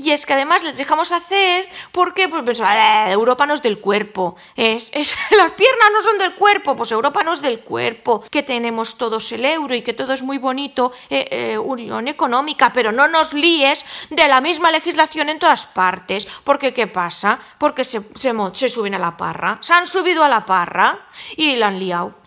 Y es que además les dejamos hacer porque pues pensaba, ah, Europa no es del cuerpo, es, las piernas no son del cuerpo, pues Europa no es del cuerpo, que tenemos todos el euro y que todo es muy bonito, eh, eh, unión económica, pero no nos líes de la misma legislación en todas partes, porque ¿qué pasa? Porque se suben a la parra, se han subido a la parra y la han liado.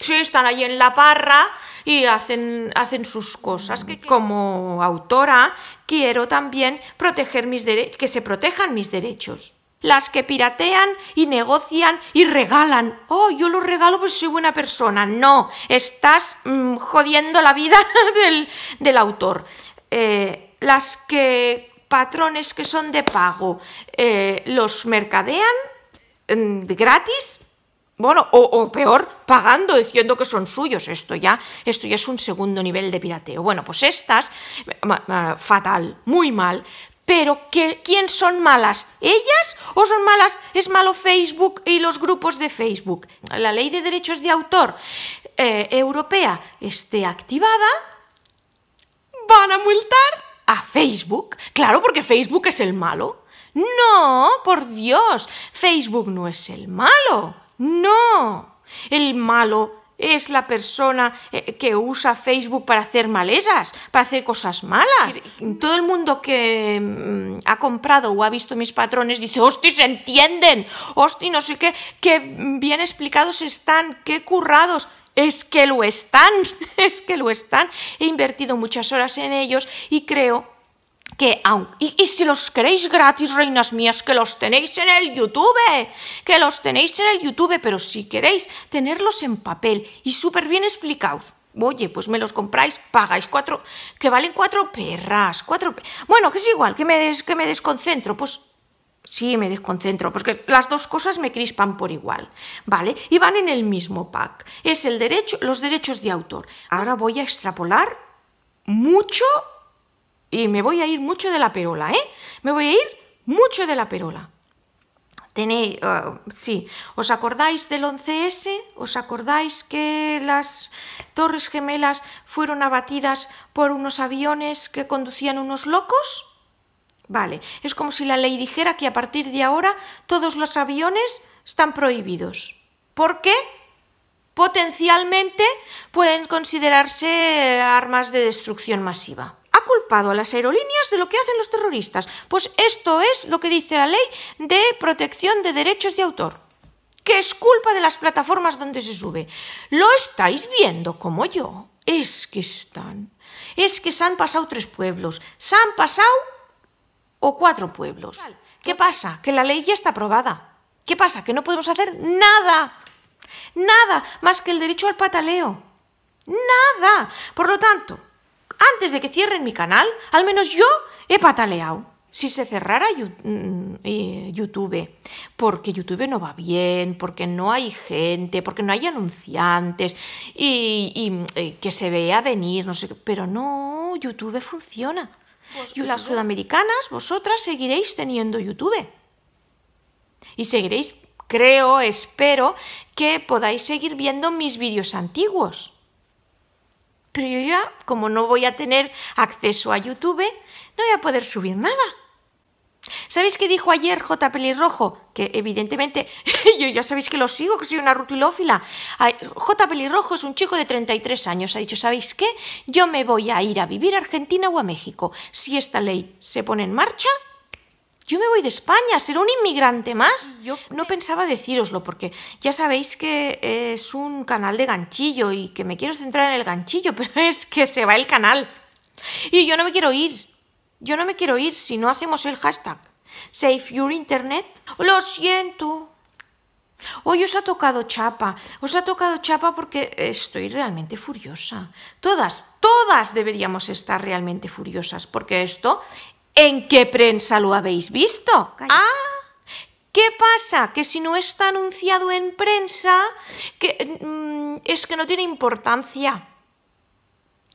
Sí, están ahí en la parra y hacen, sus cosas. Que como autora quiero también proteger mis que se protejan mis derechos. Las que piratean y negocian y regalan. Oh, yo lo regalo porque soy buena persona. No, estás mm, jodiendo la vida del, autor. Eh, las que patrones que son de pago eh, los mercadean mm, gratis bueno, o, peor, pagando diciendo que son suyos. Esto ya, esto ya es un segundo nivel de pirateo. Bueno, pues estas, fatal, muy mal. Pero ¿qué, ¿quién son malas? ¿Ellas o son malas? Es malo Facebook y los grupos de Facebook. La ley de derechos de autor eh, europea esté activada, van a multar a Facebook. Claro, porque Facebook es el malo. No, por Dios, Facebook no es el malo. No. El malo es la persona eh, que usa Facebook para hacer malezas, para hacer cosas malas. Todo el mundo que mm, ha comprado o ha visto mis patrones dice, hosti, se entienden, ¡Hostia, no sé qué, qué bien explicados están, qué currados. Es que lo están, es que lo están. He invertido muchas horas en ellos y creo que aun, y, si los queréis gratis, reinas mías, que los tenéis en el YouTube, que los tenéis en el YouTube, pero si queréis tenerlos en papel y súper bien explicados, oye, pues me los compráis, pagáis cuatro, que valen cuatro perras, cuatro Bueno, que es igual, que me, des, que me desconcentro, pues sí, me desconcentro, porque las dos cosas me crispan por igual, ¿vale? Y van en el mismo pack, es el derecho, los derechos de autor. Ahora voy a extrapolar mucho y me voy a ir mucho de la perola, ¿eh? Me voy a ir mucho de la perola. Tenéis, ah, sí, ¿os acordáis del 11S? ¿Os acordáis que las Torres Gemelas fueron abatidas por unos aviones que conducían unos locos? Vale, es como si la ley dijera que a partir de ahora todos los aviones están prohibidos. ¿Por qué? Potencialmente pueden considerarse armas de destrucción masiva culpado a las aerolíneas de lo que hacen los terroristas. Pues esto es lo que dice la ley de protección de derechos de autor, que es culpa de las plataformas donde se sube. Lo estáis viendo como yo. Es que están. Es que se han pasado tres pueblos. Se han pasado o cuatro pueblos. ¿Qué pasa? Que la ley ya está aprobada. ¿Qué pasa? Que no podemos hacer nada. Nada más que el derecho al pataleo. Nada. Por lo tanto, antes de que cierren mi canal, al menos yo he pataleado. Si se cerrara mm, eh, YouTube, porque YouTube no va bien, porque no hay gente, porque no hay anunciantes y, eh, que se vea venir, no sé, pero no, YouTube funciona. Y las sudamericanas, vosotras seguiréis teniendo YouTube. Y seguiréis, creo, espero, que podáis seguir viendo mis vídeos antiguos pero yo ya, como no voy a tener acceso a YouTube, no voy a poder subir nada. ¿Sabéis qué dijo ayer J. Pelirrojo? Que evidentemente, yo ya sabéis que lo sigo, que soy una rutilófila. J. Pelirrojo es un chico de 33 años. Ha dicho, ¿sabéis qué? Yo me voy a ir a vivir a Argentina o a México. Si esta ley se pone en marcha, yo me voy de España, seré un inmigrante más. Mm, yo no pensaba decíroslo porque ya sabéis que es un canal de ganchillo y que me quiero centrar en el ganchillo, pero es que se va el canal. Y yo no me quiero ir. Yo no me quiero ir si no hacemos el hashtag. Save your internet. Lo siento. Hoy os ha tocado chapa, os ha tocado chapa porque estoy realmente furiosa. Todas, todas deberíamos estar realmente furiosas porque esto ¿En qué prensa lo habéis visto? Ah, ¿qué pasa? Que si no está anunciado en prensa, que, mm, es que no tiene importancia.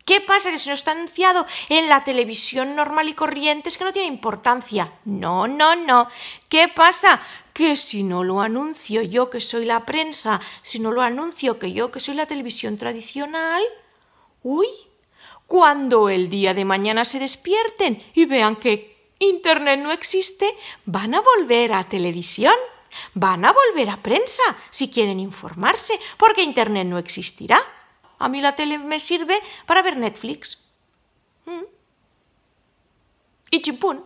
¿Qué pasa? Que si no está anunciado en la televisión normal y corriente es que no tiene importancia. No, no, no. ¿Qué pasa? Que si no lo anuncio yo que soy la prensa, si no lo anuncio que yo que soy la televisión tradicional, uy, cuando el día de mañana se despierten y vean que Internet no existe, van a volver a televisión, van a volver a prensa si quieren informarse, porque Internet no existirá. A mí la tele me sirve para ver Netflix. ¿Mm? Y chimpún.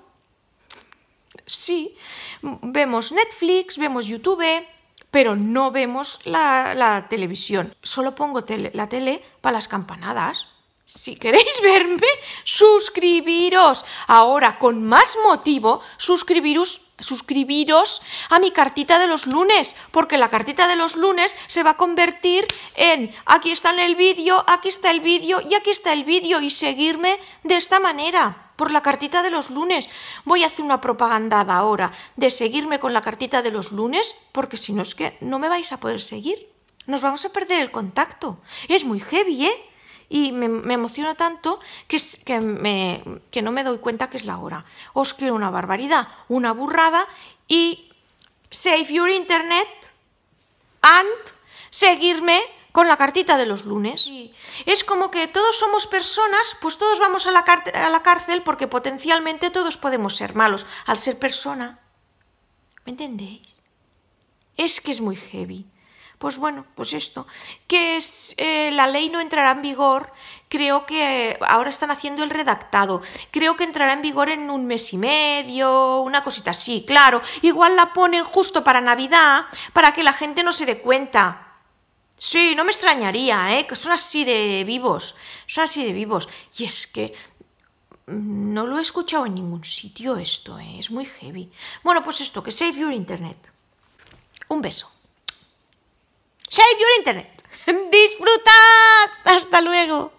Sí, vemos Netflix, vemos YouTube, pero no vemos la, televisión. Solo pongo la tele para las campanadas. Si queréis verme, suscribiros. Ahora, con más motivo, suscribiros, suscribiros a mi cartita de los lunes, porque la cartita de los lunes se va a convertir en aquí está en el vídeo, aquí está el vídeo y aquí está el vídeo y seguirme de esta manera por la cartita de los lunes. Voy a hacer una propagandada ahora de seguirme con la cartita de los lunes, porque si no es que no me vais a poder seguir. Nos vamos a perder el contacto. Es muy heavy, ¿eh? y me, emociona tanto que, que, no me doy cuenta que es la hora. Os quiero una barbaridad, una burrada y save your internet and seguirme con la cartita de los lunes. Es como que todos somos personas, pues todos vamos a la, a la, cárcel porque potencialmente todos podemos ser malos al ser persona. ¿Me entendéis? Es que es muy heavy. Pues bueno, pues esto, que es, eh, la ley no entrará en vigor, creo que ahora están haciendo el redactado, creo que entrará en vigor en un mes y medio, una cosita así, claro, igual la ponen justo para Navidad, para que la gente no se dé cuenta. Sí, no me extrañaría, ¿eh? que son así de vivos, son así de vivos. Y es que no lo he escuchado en ningún sitio esto, ¿eh? es muy heavy. Bueno, pues esto, que save your internet. Un beso. Shake your internet. Disfrutad. Hasta luego.